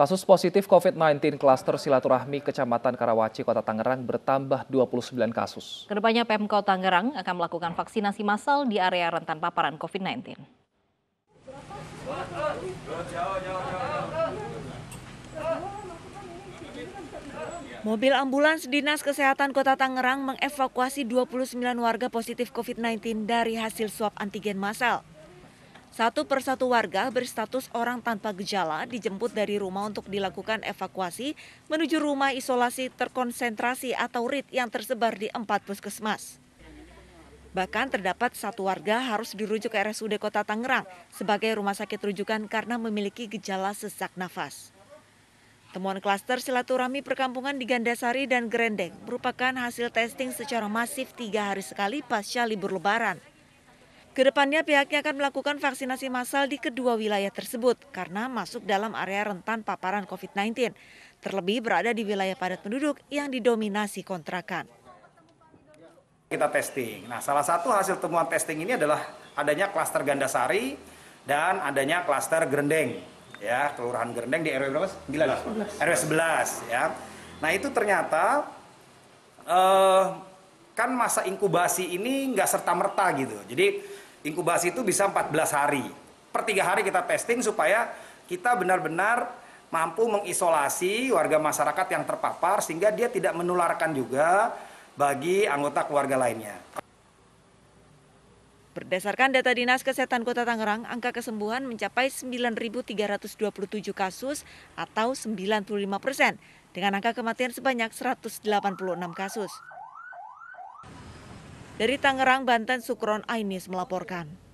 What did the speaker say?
Kasus positif COVID-19 klaster silaturahmi Kecamatan Karawaci, Kota Tangerang bertambah 29 kasus. Kedepannya Pemkot Tangerang akan melakukan vaksinasi massal di area rentan paparan COVID-19. Mobil ambulans Dinas Kesehatan Kota Tangerang mengevakuasi 29 warga positif COVID-19 dari hasil swab antigen massal. Satu persatu warga berstatus orang tanpa gejala dijemput dari rumah untuk dilakukan evakuasi menuju rumah isolasi terkonsentrasi atau RIT yang tersebar di empat puskesmas. Bahkan terdapat satu warga harus dirujuk ke RSUD Kota Tangerang sebagai rumah sakit rujukan karena memiliki gejala sesak nafas. Temuan klaster silaturahmi perkampungan di Gandasari dan Gerendeng merupakan hasil testing secara masif tiga hari sekali pasca libur lebaran. Kedepannya pihaknya akan melakukan vaksinasi massal di kedua wilayah tersebut karena masuk dalam area rentan paparan COVID-19, terlebih berada di wilayah padat penduduk yang didominasi kontrakan. Kita testing. Nah, salah satu hasil temuan testing ini adalah adanya klaster Gandasari dan adanya klaster Gerendeng, ya, Kelurahan Gerendeng di RW berapa? 9. 11. RW 11, ya. Nah, itu ternyata uh, kan masa inkubasi ini nggak serta-merta gitu. Jadi inkubasi itu bisa 14 hari. Per tiga hari kita testing supaya kita benar-benar mampu mengisolasi warga masyarakat yang terpapar sehingga dia tidak menularkan juga bagi anggota keluarga lainnya. Berdasarkan data Dinas Kesehatan Kota Tangerang, angka kesembuhan mencapai 9.327 kasus atau 95 persen, dengan angka kematian sebanyak 186 kasus. Dari Tangerang, Banten, Sukron Ainis melaporkan.